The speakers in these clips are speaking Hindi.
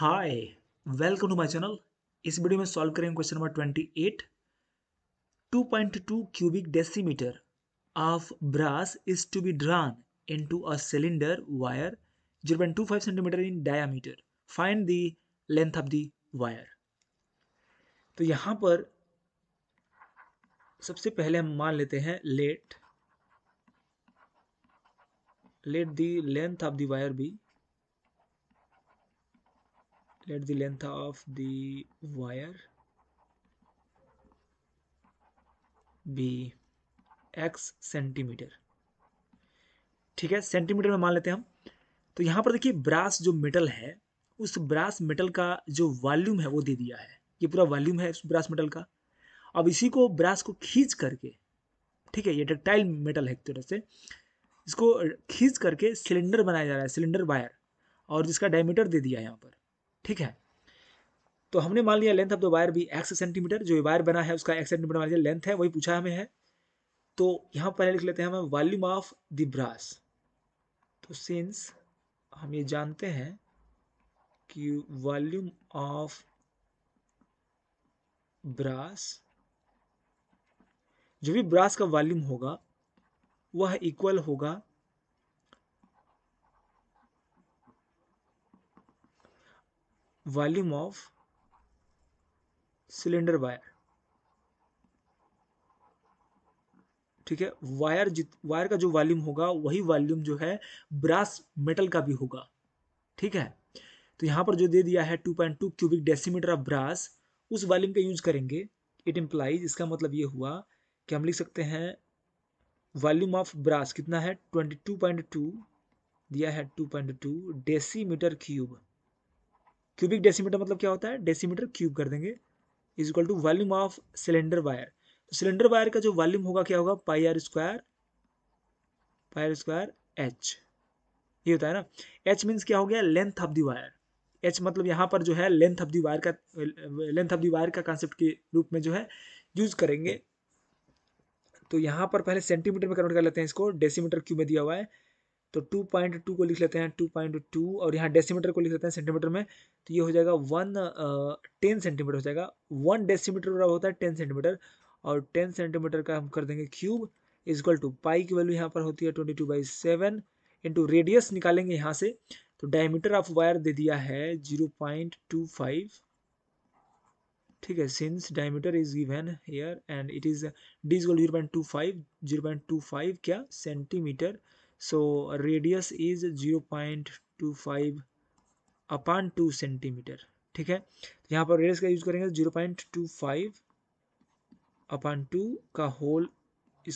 hi welcome to my channel इस वीडियो में सॉल्व करेंगे question number twenty eight two point two cubic decimetre of brass is to be drawn into a cylinder wire zero point two five centimetre in diameter find the length of the wire तो यहां पर सबसे पहले हम मान लेते हैं let let the length of the wire be let the length of the wire be x centimetre ठीक है सेंटीमीटर में मान लेते हैं हम तो यहां पर देखिए ब्रास जो मेटल है उस ब्रास मेटल का जो वॉल्यूम है वो दे दिया है ये पूरा वॉल्यूम है उस ब्रास मेटल का अब इसी को ब्रास को खींच करके ठीक है ये डक्टाइल मेटल है एक तरह से इसको खींच करके सिलेंडर बनाया जा रहा है सिलेंडर वायर और जिसका डायमीटर दे दिया है यहाँ पर ठीक है तो हमने मान लिया लेंथ ऑफ द वायर भी एक्स सेंटीमीटर जो वायर बना है उसका एक्स सेंटीमीटर मान लिया लेंथ है वही पूछा हमें है तो यहाँ पहले लिख लेते हैं हमें वॉल्यूम ऑफ द ब्रास तो सिंस हम ये जानते हैं कि वॉल्यूम ऑफ ब्रास जो भी ब्रास का वॉल्यूम होगा वह इक्वल होगा वॉल्यूम ऑफ सिलेंडर वायर ठीक है वायर जित वायर का जो वॉल्यूम होगा वही वॉल्यूम जो है ब्रास मेटल का भी होगा ठीक है तो यहां पर जो दे दिया है 2.2 क्यूबिक डेसीमीटर ऑफ ब्रास उस वॉल्यूम का यूज करेंगे इट इम्प्लाइज इसका मतलब ये हुआ कि हम लिख सकते हैं वॉल्यूम ऑफ ब्रास कितना है 22.2 दिया है 2.2 डेसीमीटर क्यूब क्यूबिक डेसीमीटर मतलब क्या होता है डेसीमीटर क्यूब कर देंगे is equal to volume of cylinder wire तो सिलेंडर वायर का जो वॉल्यूम होगा क्या होगा pi r square pi r square h ये होता है ना एच मीन्स क्या हो गया length of the wire h मतलब यहाँ पर जो है लेंथ ऑफ दी वायर का लेंथ ऑफ दी वायर का कॉन्सेप्ट के रूप में जो है यूज करेंगे तो यहाँ पर पहले सेंटीमीटर में कन्वर्ट कर लेते हैं इसको डेसीमीटर क्यूब में दिया हुआ है तो टू पॉइंट टू को लिख लेते हैं टू पॉइंट टू और यहाँ डेसीमीटर को लिख लेते हैं सेंटीमीटर में तो ये हो जाएगा वन टेन सेंटीमीटर हो जाएगा वन डेसीमीटर बराबर होता है टेन सेंटीमीटर और टेन सेंटीमीटर का हम कर देंगे क्यूब इजक्ल टू पाई की वैल्यू यहाँ पर होती है twenty two by seven into radius निकालेंगे यहाँ से तो डायमीटर ऑफ वायर दे दिया है जीरो पॉइंट टू फाइव ठीक है since diameter is given here and it is d equal zero point two five zero point two five क्या centimetre so radius is 0.25 upon two centimetre ठीक है तो यहाँ पर रेडियस का यूज करेंगे zero point two five upon two का whole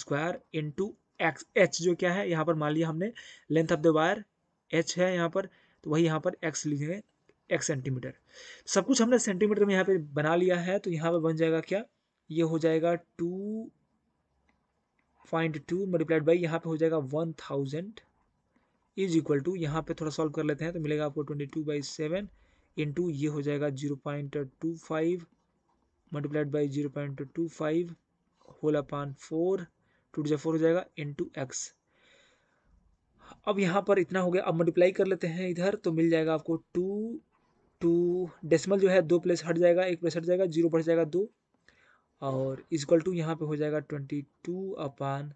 square into x h जो क्या है यहाँ पर मान लिया हमने length of the wire h है यहाँ पर तो वही यहाँ पर एक्स लिखेंगे एक्स सेंटीमीटर सब कुछ हमने सेंटीमीटर में यहाँ पे बना लिया है तो यहाँ पर बन जाएगा क्या ये हो जाएगा to find two multiplied by यहाँ पे हो जाएगा one thousand is equal to यहाँ पे थोड़ा सॉल्व कर लेते हैं तो मिलेगा आपको twenty two by seven into ये हो जाएगा zero point two five multiplied by zero point two five whole upon four two two four हो जाएगा इन टू एक्स अब यहाँ पर इतना हो गया अब मल्टीप्लाई कर लेते हैं इधर तो मिल जाएगा आपको टू टू डेसिमल जो है दो प्लेस हट जाएगा एक प्लेस हट जाएगा जीरो बढ़ जाएगा दो और इजक्ल टू यहाँ पे हो जाएगा ट्वेंटी टू अपान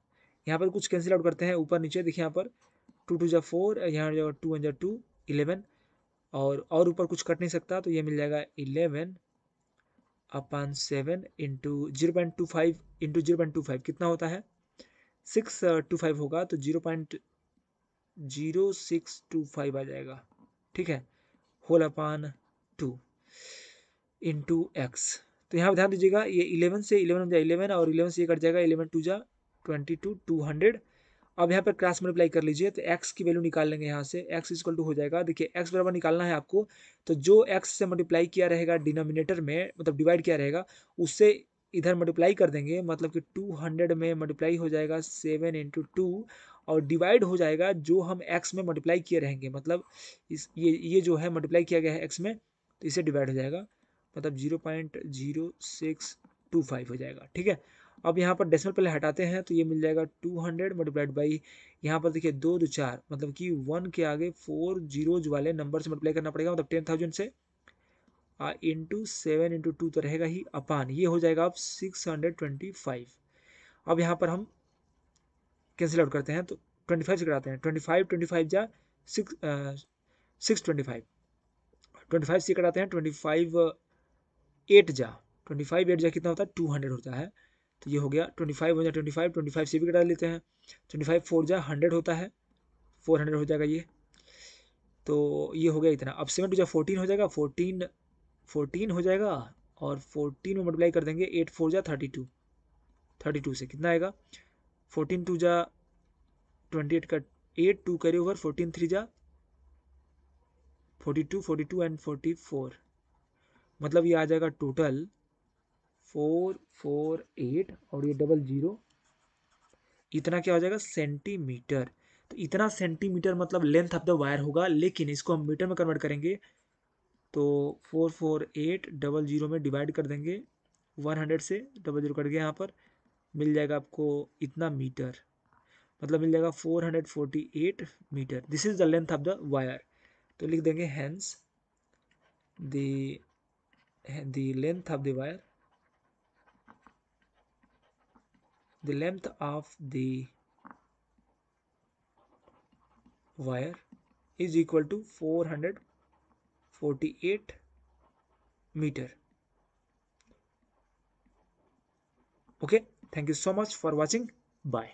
यहाँ पर कुछ कैंसिल आउट करते हैं ऊपर नीचे देखिए यहाँ पर टू टू जा फोर यहाँ जाएगा टू वन जा टू इलेवन और और ऊपर कुछ कट नहीं सकता तो ये मिल जाएगा eleven upon seven into zero point two five into zero point two five कितना होता है सिक्स टू फाइव होगा तो zero point zero six two five आ जाएगा ठीक है whole upon two into x तो यहाँ पर ध्यान दीजिएगा ये इलेवन से इलेवन हो जाए इलेवन और इलेवन से ये कट जाएगा इलेवन टू जा ट्वेंटी टू टू हंड्रेड अब यहाँ पर क्रॉस मल्टीप्लाई कर लीजिए तो एक्स की वैल्यू निकाल लेंगे यहाँ से एक्स इक्वल टू हो जाएगा देखिए एक्स बराबर निकालना है आपको तो जो एक्स से मल्टीप्लाई किया रहेगा डिनोमिनेटर में मतलब डिवाइड किया रहेगा उससे इधर मल्टीप्लाई कर देंगे मतलब कि टू हंड्रेड में मल्टीप्लाई हो जाएगा सेवन इंटू टू और डिवाइड हो जाएगा जो हम एक्स में मल्टीप्लाई किए रहेंगे मतलब इस ये ये जो है मल्टीप्लाई किया गया है एक्स में तो इसे डिवाइड हो जाएगा मतलब zero point zero six two five हो जाएगा ठीक है अब यहाँ पर डेसिमल पहले हटाते हैं तो ये मिल जाएगा टू हंड्रेड मल्टीप्लाइड बाई यहाँ पर देखिए दो दो चार मतलब कि वन के आगे फोर जीरोज वाले नंबर से मल्टीप्लाई करना पड़ेगा मतलब टेन थाउजेंड से इंटू सेवन इंटू टू तो रहेगा ही अपान ये हो जाएगा अब सिक्स हंड्रेड ट्वेंटी फाइव अब यहाँ पर हम कैंसिल आउट करते हैं तो ट्वेंटी फाइव से कराते हैं ट्वेंटी फाइव ट्वेंटी फाइव जा six six twenty five twenty five से कराते हैं ट्वेंटी फाइव एट जा ट्वेंटी फाइव एट जा कितना होता है टू हंड्रेड होता है तो ये हो गया ट्वेंटी फाइव हो जाए ट्वेंटी फाइव ट्वेंटी फाइव से भी कटा लेते हैं ट्वेंटी फाइव फोर जा हंड्रेड होता है फोर हंड्रेड हो जाएगा ये तो ये हो गया इतना अब सेवन टू जा फोर्टीन हो जाएगा फोर्टीन फोर्टीन हो जाएगा और फोर्टीन में मल्टीप्लाई कर देंगे एट फोर जा थर्टी टू थर्टी टू से कितना आएगा फोर्टीन टू जा ट्वेंटी एट का eight two carry over fourteen three जा forty two forty two and forty four मतलब ये आ जाएगा टोटल फोर फोर एट और ये डबल ज़ीरो इतना क्या हो जाएगा सेंटीमीटर तो इतना सेंटीमीटर मतलब लेंथ ऑफ द वायर होगा लेकिन इसको हम मीटर में कन्वर्ट करेंगे तो four four eight double zero में डिवाइड कर देंगे वन हंड्रेड से डबल जीरो कट गया यहाँ पर मिल जाएगा आपको इतना मीटर मतलब मिल जाएगा four hundred forty eight metre this is the length of the wire तो लिख देंगे hence the the length of the wire the length of the wire is equal to 448 meter okay thank you so much for watching bye